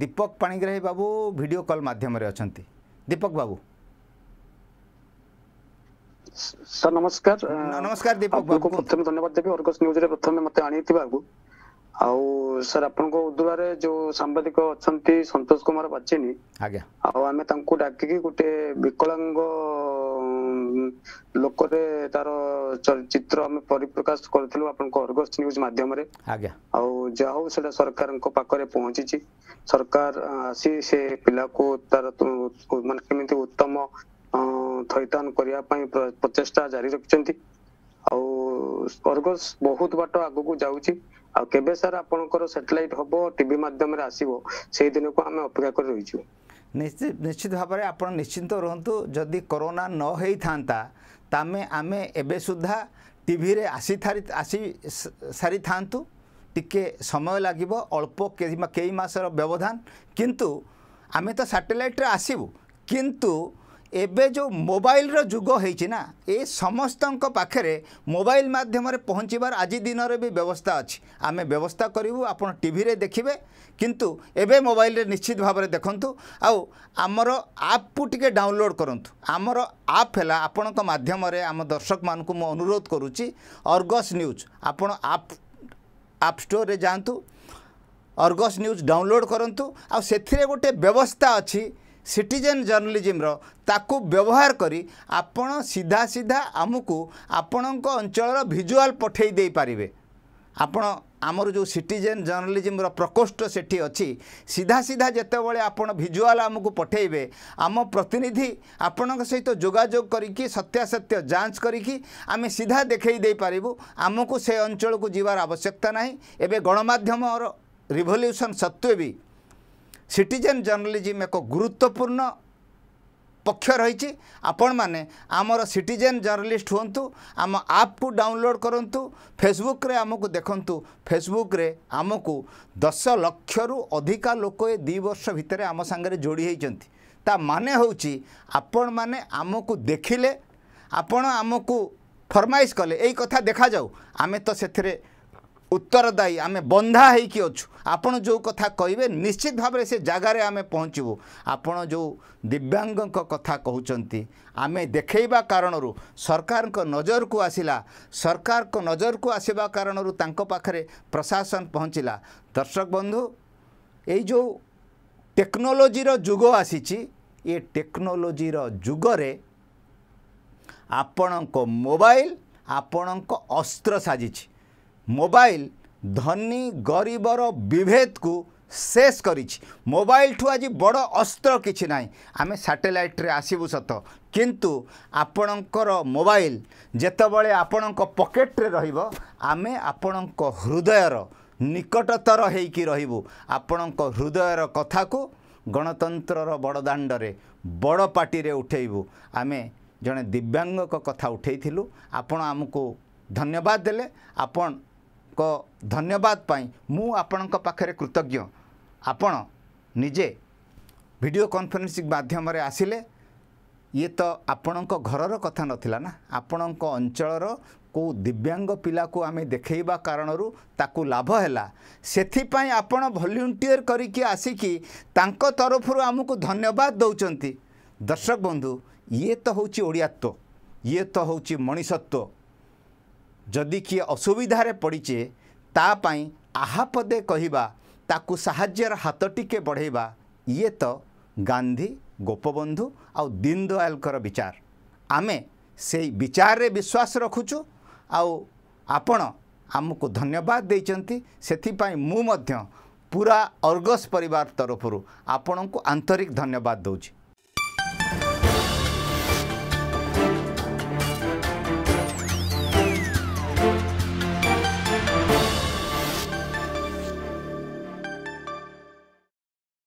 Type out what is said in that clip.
ଦୀପକ ପାଣିଗ୍ରାହୀ ବାବୁ video call ମାଧ୍ୟମରେ ଅଛନ୍ତି ଦୀପକ ବାବୁ ସାର୍ ନମସ୍କାର ନମସ୍କାର ଦୀପକ ବାବୁ ପ୍ରଥମେ ଧନ୍ୟବାଦ ଦେବି ଅର୍ଗସ୍ ନ୍ୟୁଜରେ ପ୍ରଥମେ ମୋତେ ଆଣିଥିବାକୁ ଆଉ ସାର୍ ଆପଣଙ୍କ ଉଦୁଳାରେ ଯୋଉ ସାମ୍ବାଦିକ ଅଛନ୍ତି ସନ୍ତୋଷ କୁମାର ବାଚିନୀ ଆଜ୍ଞା ଆଉ ଆମେ ତାଙ୍କୁ ଡାକିକି ଗୋଟେ ବିକଳାଙ୍ଗ ଲୋକରେ ତାର ଚଳଚ୍ଚିତ୍ର ଆମେ ପରିପ୍ରକାଶ କରିଥିଲୁ ଆପଣଙ୍କ ଅର୍ଗସ୍ ନ୍ୟୁଜ ମାଧ୍ୟମରେ ଆଜ୍ଞା ଆଉ ଯାହା ହଉ ସେଟା ସରକାରଙ୍କ ପାଖରେ ପହଞ୍ଚିଛି ସରକାର ଆସି ସେ ପିଲାକୁ ତାର ମାନେ କେମିତି ଉତ୍ତମ ଥଇଥାନ କରିବା ପାଇଁ ପ୍ରଚେଷ୍ଟା ଜାରି ରଖିଛନ୍ତି ଆଉ ଅର୍ଗସ୍ ବହୁତ ବାଟ ଆଗକୁ ଯାଉଛି ଆଉ କେବେ ସାର୍ ଆପଣଙ୍କର ସାଟେଲାଇଟ ହବ ଟିଭି ମାଧ୍ୟମରେ ଆସିବ ସେଇ ଦିନକୁ ଆମେ ଅପେକ୍ଷା କରି ରହିଛୁ ନିଶ୍ଚିତ ଭାବରେ ଆପଣ ନିଶ୍ଚିନ୍ତ ରୁହନ୍ତୁ ଯଦି କରୋନା ନ ହେଇଥାନ୍ତା ତାମେ ଆମେ ଏବେ ସୁଦ୍ଧା ଟିଭିରେ ଆସି ଆସି ସାରିଥାନ୍ତୁ ଟିକେ ସମୟ ଲାଗିବ ଅଳ୍ପ କେଇ ମାସର ବ୍ୟବଧାନ କିନ୍ତୁ ଆମେ ତ ସାଟେଲାଇଟ୍ରେ ଆସିବୁ କିନ୍ତୁ ଏବେ ଯେଉଁ ମୋବାଇଲର ଯୁଗ ହେଇଛି ନା ଏ ସମସ୍ତଙ୍କ ପାଖରେ ମୋବାଇଲ ମାଧ୍ୟମରେ ପହଞ୍ଚିବାର ଆଜି ଦିନରେ ବି ବ୍ୟବସ୍ଥା ଅଛି ଆମେ ବ୍ୟବସ୍ଥା କରିବୁ ଆପଣ ଟିଭିରେ ଦେଖିବେ କିନ୍ତୁ ଏବେ ମୋବାଇଲରେ ନିଶ୍ଚିତ ଭାବରେ ଦେଖନ୍ତୁ ଆଉ ଆମର ଆପ୍କୁ ଟିକେ ଡାଉନଲୋଡ଼ କରନ୍ତୁ ଆମର ଆପ୍ ହେଲା ଆପଣଙ୍କ ମାଧ୍ୟମରେ ଆମ ଦର୍ଶକମାନଙ୍କୁ ମୁଁ ଅନୁରୋଧ କରୁଛି ଅର୍ଗସ୍ ନ୍ୟୁଜ୍ ଆପଣ ଆପ୍ ଆପ୍ ଷ୍ଟୋରରେ ଯାଆନ୍ତୁ ଅର୍ଗସ୍ ନ୍ୟୁଜ୍ ଡାଉନଲୋଡ଼ କରନ୍ତୁ ଆଉ ସେଥିରେ ଗୋଟେ ବ୍ୟବସ୍ଥା ଅଛି ସିଟିଜେନ୍ ଜର୍ଣ୍ଣାଲିଜିମ୍ର ତାକୁ ବ୍ୟବହାର କରି ଆପଣ ସିଧା ସିଧା ଆମକୁ ଆପଣଙ୍କ ଅଞ୍ଚଳର ଭିଜୁଆଲ୍ ପଠାଇ ଦେଇପାରିବେ ଆପଣ ଆମର ଯେଉଁ ସିଟିଜେନ୍ ଜର୍ଣ୍ଣାଲିଜିମ୍ର ପ୍ରକୋଷ୍ଠ ସେଠି ଅଛି ସିଧା ସିଧା ଯେତେବେଳେ ଆପଣ ଭିଜୁଆଲ୍ ଆମକୁ ପଠାଇବେ ଆମ ପ୍ରତିନିଧି ଆପଣଙ୍କ ସହିତ ଯୋଗାଯୋଗ କରିକି ସତ୍ୟାସତ୍ୟ ଯାଞ୍ଚ କରିକି ଆମେ ସିଧା ଦେଖାଇ ଦେଇପାରିବୁ ଆମକୁ ସେ ଅଞ୍ଚଳକୁ ଯିବାର ଆବଶ୍ୟକତା ନାହିଁ ଏବେ ଗଣମାଧ୍ୟମର ରିଭଲ୍ୟୁସନ୍ ସତ୍ତ୍ୱେ ବି ସିଟିଜେନ୍ ଜର୍ଣ୍ଣାଲିଜିମ୍ ଏକ ଗୁରୁତ୍ୱପୂର୍ଣ୍ଣ ପକ୍ଷ ରହିଛି ଆପଣମାନେ ଆମର ସିଟିଜେନ୍ ଜର୍ଣ୍ଣାଲିଷ୍ଟ ହୁଅନ୍ତୁ ଆମ ଆପ୍କୁ ଡାଉନଲୋଡ଼୍ କରନ୍ତୁ ଫେସବୁକ୍ରେ ଆମକୁ ଦେଖନ୍ତୁ ଫେସବୁକ୍ରେ ଆମକୁ ଦଶ ଲକ୍ଷରୁ ଅଧିକା ଲୋକ ଏ ଦୁଇ ବର୍ଷ ଭିତରେ ଆମ ସାଙ୍ଗରେ ଯୋଡ଼ି ହୋଇଛନ୍ତି ତା ମାନେ ହେଉଛି ଆପଣମାନେ ଆମକୁ ଦେଖିଲେ ଆପଣ ଆମକୁ ଫର୍ମାଇଜ୍ କଲେ ଏଇ କଥା ଦେଖାଯାଉ ଆମେ ତ ସେଥିରେ ଉତ୍ତରଦାୟୀ ଆମେ ବନ୍ଧା ହେଇକି ଅଛୁ ଆପଣ ଯେଉଁ କଥା କହିବେ ନିଶ୍ଚିତ ଭାବରେ ସେ ଜାଗାରେ ଆମେ ପହଞ୍ଚିବୁ ଆପଣ ଯେଉଁ ଦିବ୍ୟାଙ୍ଗଙ୍କ କଥା କହୁଛନ୍ତି ଆମେ ଦେଖେଇବା କାରଣରୁ ସରକାରଙ୍କ ନଜରକୁ ଆସିଲା ସରକାରଙ୍କ ନଜରକୁ ଆସିବା କାରଣରୁ ତାଙ୍କ ପାଖରେ ପ୍ରଶାସନ ପହଞ୍ଚିଲା ଦର୍ଶକ ବନ୍ଧୁ ଏଇ ଯେଉଁ ଟେକ୍ନୋଲୋଜିର ଯୁଗ ଆସିଛି ଏ ଟେକ୍ନୋଲୋଜିର ଯୁଗରେ ଆପଣଙ୍କ ମୋବାଇଲ ଆପଣଙ୍କ ଅସ୍ତ୍ର ସାଜିଛି ମୋବାଇଲ ଧନୀ ଗରିବର ବିଭେଦକୁ ଶେଷ କରିଛି ମୋବାଇଲଠୁ ଆଜି ବଡ଼ ଅସ୍ତ୍ର କିଛି ନାହିଁ ଆମେ ସାଟେଲାଇଟ୍ରେ ଆସିବୁ ସତ କିନ୍ତୁ ଆପଣଙ୍କର ମୋବାଇଲ ଯେତେବେଳେ ଆପଣଙ୍କ ପକେଟରେ ରହିବ ଆମେ ଆପଣଙ୍କ ହୃଦୟର ନିକଟତର ହେଇକି ରହିବୁ ଆପଣଙ୍କ ହୃଦୟର କଥାକୁ ଗଣତନ୍ତ୍ରର ବଡ଼ ଦାଣ୍ଡରେ ବଡ଼ ପାଟିରେ ଉଠେଇବୁ ଆମେ ଜଣେ ଦିବ୍ୟାଙ୍ଗଙ୍କ କଥା ଉଠେଇଥିଲୁ ଆପଣ ଆମକୁ ଧନ୍ୟବାଦ ଦେଲେ ଆପଣ ଆପଣଙ୍କ ଧନ୍ୟବାଦ ପାଇଁ ମୁଁ ଆପଣଙ୍କ ପାଖରେ କୃତଜ୍ଞ ଆପଣ ନିଜେ ଭିଡ଼ିଓ କନଫରେନ୍ସିଂ ମାଧ୍ୟମରେ ଆସିଲେ ଇଏ ତ ଆପଣଙ୍କ ଘରର କଥା ନଥିଲା ନା ଆପଣଙ୍କ ଅଞ୍ଚଳର କେଉଁ ଦିବ୍ୟାଙ୍ଗ ପିଲାକୁ ଆମେ ଦେଖେଇବା କାରଣରୁ ତାକୁ ଲାଭ ହେଲା ସେଥିପାଇଁ ଆପଣ ଭଲ୍ୟୁଣ୍ଟିୟର କରିକି ଆସିକି ତାଙ୍କ ତରଫରୁ ଆମକୁ ଧନ୍ୟବାଦ ଦେଉଛନ୍ତି ଦର୍ଶକ ବନ୍ଧୁ ଇଏ ତ ହେଉଛି ଓଡ଼ିଆତ୍ଵ ଇଏ ତ ହେଉଛି ମଣିଷତ୍ଵ ଯଦି କିଏ ଅସୁବିଧାରେ ପଡ଼ିଛେ ତା ପାଇଁ ଆହାପଦେ କହିବା ତାକୁ ସାହାଯ୍ୟର ହାତ ଟିକେ ବଢ଼େଇବା ଇଏ ତ ଗାନ୍ଧୀ ଗୋପବନ୍ଧୁ ଆଉ ଦୀନଦୟାଲଙ୍କର ବିଚାର ଆମେ ସେଇ ବିଚାରରେ ବିଶ୍ୱାସ ରଖୁଛୁ ଆଉ ଆପଣ ଆମକୁ ଧନ୍ୟବାଦ ଦେଇଛନ୍ତି ସେଥିପାଇଁ ମୁଁ ମଧ୍ୟ ପୁରା ଅର୍ଗସ ପରିବାର ତରଫରୁ ଆପଣଙ୍କୁ ଆନ୍ତରିକ ଧନ୍ୟବାଦ ଦେଉଛି